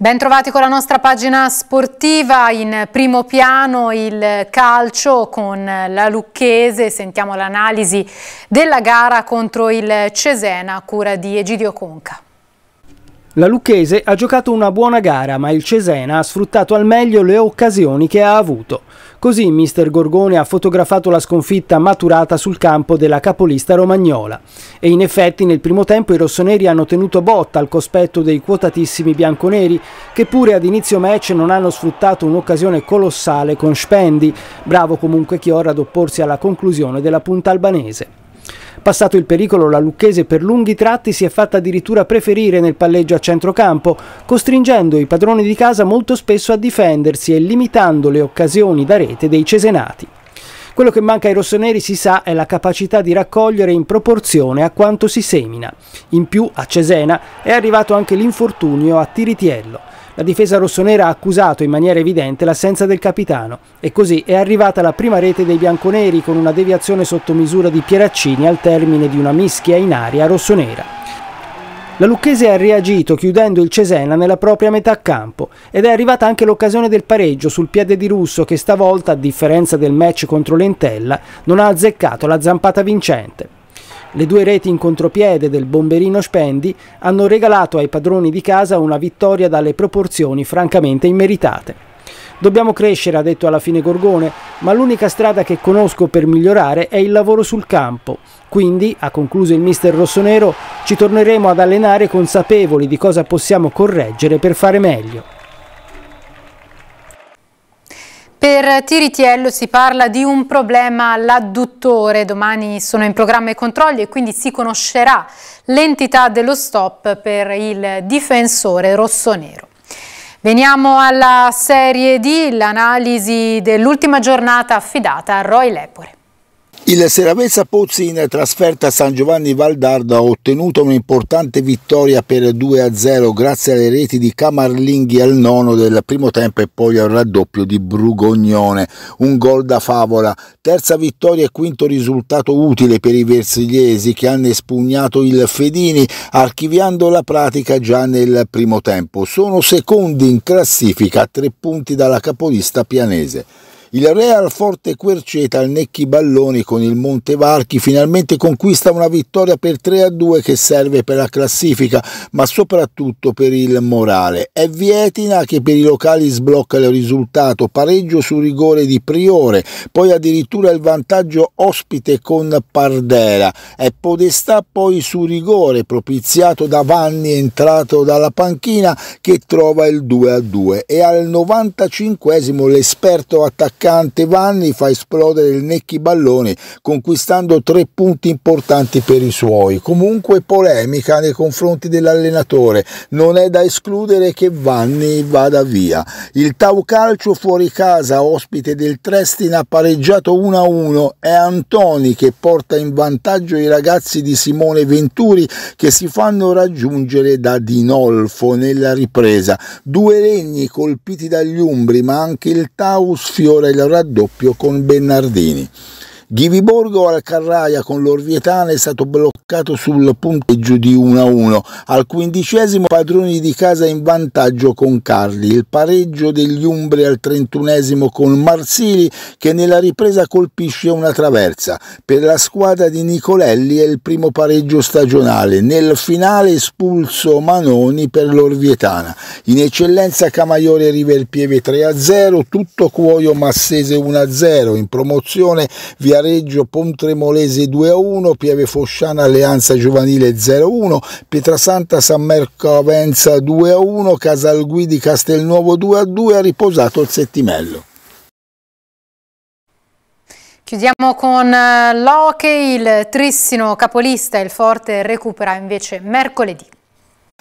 Bentrovati con la nostra pagina sportiva, in primo piano il calcio con la Lucchese, sentiamo l'analisi della gara contro il Cesena a cura di Egidio Conca. La Lucchese ha giocato una buona gara, ma il Cesena ha sfruttato al meglio le occasioni che ha avuto. Così mister Gorgone ha fotografato la sconfitta maturata sul campo della capolista romagnola. E in effetti nel primo tempo i rossoneri hanno tenuto botta al cospetto dei quotatissimi bianconeri, che pure ad inizio match non hanno sfruttato un'occasione colossale con Spendi, bravo comunque Chiora ad opporsi alla conclusione della punta albanese. Passato il pericolo, la Lucchese per lunghi tratti si è fatta addirittura preferire nel palleggio a centrocampo, costringendo i padroni di casa molto spesso a difendersi e limitando le occasioni da rete dei cesenati. Quello che manca ai rossoneri si sa è la capacità di raccogliere in proporzione a quanto si semina. In più a Cesena è arrivato anche l'infortunio a Tiritiello. La difesa rossonera ha accusato in maniera evidente l'assenza del capitano e così è arrivata la prima rete dei bianconeri con una deviazione sotto misura di Pieraccini al termine di una mischia in aria rossonera. La Lucchese ha reagito chiudendo il Cesena nella propria metà campo ed è arrivata anche l'occasione del pareggio sul piede di Russo che stavolta, a differenza del match contro l'Entella, non ha azzeccato la zampata vincente. Le due reti in contropiede del bomberino Spendi hanno regalato ai padroni di casa una vittoria dalle proporzioni francamente immeritate. Dobbiamo crescere, ha detto alla fine Gorgone, ma l'unica strada che conosco per migliorare è il lavoro sul campo. Quindi, ha concluso il mister rossonero, ci torneremo ad allenare consapevoli di cosa possiamo correggere per fare meglio. Per Tiritiello si parla di un problema all'adduttore, domani sono in programma i controlli e quindi si conoscerà l'entità dello stop per il difensore rossonero. Veniamo alla serie D, l'analisi dell'ultima giornata affidata a Roy Lepore. Il Seravezza Pozzi in trasferta a San Giovanni Valdardo ha ottenuto un'importante vittoria per 2-0 grazie alle reti di Camarlinghi al nono del primo tempo e poi al raddoppio di Brugognone, un gol da favola. Terza vittoria e quinto risultato utile per i versigliesi che hanno espugnato il Fedini archiviando la pratica già nel primo tempo. Sono secondi in classifica a tre punti dalla capolista pianese. Il Real Forte Querceta al Necchi Balloni con il Monte Varchi finalmente conquista una vittoria per 3-2 che serve per la classifica ma soprattutto per il morale. È Vietina che per i locali sblocca il risultato, pareggio su rigore di Priore, poi addirittura il vantaggio ospite con Pardera. È Podestà poi su rigore propiziato da Vanni entrato dalla panchina che trova il 2-2 e al 95 l'esperto attaccante attaccante Vanni fa esplodere il Necchi Balloni conquistando tre punti importanti per i suoi. Comunque polemica nei confronti dell'allenatore, non è da escludere che Vanni vada via. Il Tau Calcio fuori casa, ospite del Trestin, ha pareggiato 1-1, è Antoni che porta in vantaggio i ragazzi di Simone Venturi che si fanno raggiungere da Dinolfo nella ripresa. Due regni colpiti dagli Umbri, ma anche il Tau sfiora il raddoppio con Bernardini. Ghiviborgo al Carraia con l'Orvietana è stato bloccato sul punteggio di 1-1. Al quindicesimo padroni di casa in vantaggio con Carli. Il pareggio degli Umbri al trentunesimo con Marsili che nella ripresa colpisce una traversa. Per la squadra di Nicolelli è il primo pareggio stagionale. Nel finale espulso Manoni per l'Orvietana. In eccellenza Camaiore Riverpieve 3-0, tutto Cuoio Massese 1-0. In promozione via Viareggio Pontremolese 2-1, a Pieve Fosciana Alleanza Giovanile 0-1, a Pietrasanta San Merco Avenza 2-1, a Casalguidi Castelnuovo 2-2, a ha riposato il settimello. Chiudiamo con eh, l'Hockey, il Trissino capolista e il Forte recupera invece mercoledì.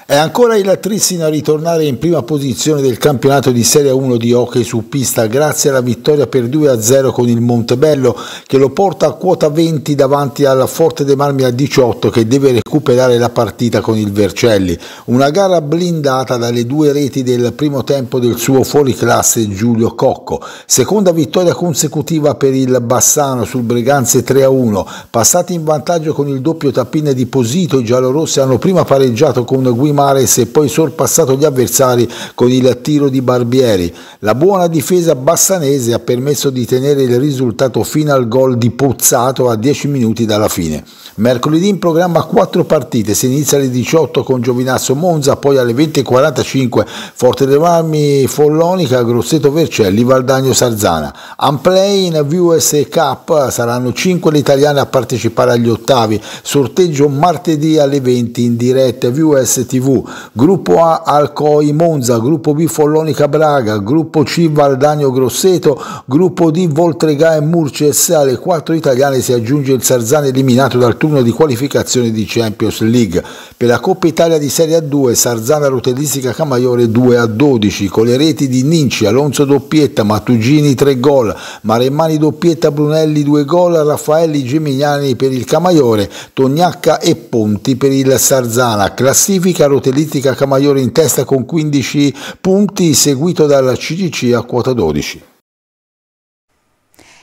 È ancora il Trissina a ritornare in prima posizione del campionato di Serie 1 di hockey su pista grazie alla vittoria per 2-0 con il Montebello che lo porta a quota 20 davanti al Forte De Marmi a 18 che deve recuperare la partita con il Vercelli. Una gara blindata dalle due reti del primo tempo del suo fuoriclasse Giulio Cocco. Seconda vittoria consecutiva per il Bassano sul Breganze 3-1. Passati in vantaggio con il doppio tappine di Posito, i giallorossi hanno prima pareggiato con Guimarães Mares e poi sorpassato gli avversari con il tiro di Barbieri. La buona difesa bassanese ha permesso di tenere il risultato fino al gol di Pozzato a 10 minuti dalla fine. Mercoledì in programma 4 partite, si inizia alle 18 con Giovinazzo Monza, poi alle 20.45 Forte dei Marmi Follonica, Grosseto Vercelli, Valdagno Sarzana. Unplay in VUS Cup saranno 5 le italiane a partecipare agli ottavi, sorteggio martedì alle 20 in diretta VUS TV gruppo A Alcoi Monza, gruppo B Follonica Braga, gruppo C Valdagno Grosseto, gruppo D Voltregà e Murces. Alle quattro italiane si aggiunge il Sarzano eliminato dal turno di qualificazione di Champions League. Per la Coppa Italia di Serie A2 Sarzana Rotellistica Camaiore 2 a 12 con le reti di Ninci, Alonso doppietta, Mattugini 3 gol, Maremmani doppietta, Brunelli 2 gol, Raffaelli Gemignani per il Camaiore, Tognacca e Ponti per il Sarzana. Classifica Protelittica Camaiore in testa con 15 punti, seguito dalla CGC a quota 12.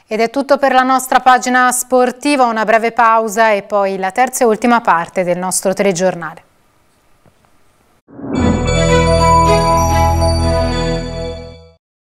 Ed è tutto per la nostra pagina sportiva, una breve pausa e poi la terza e ultima parte del nostro telegiornale.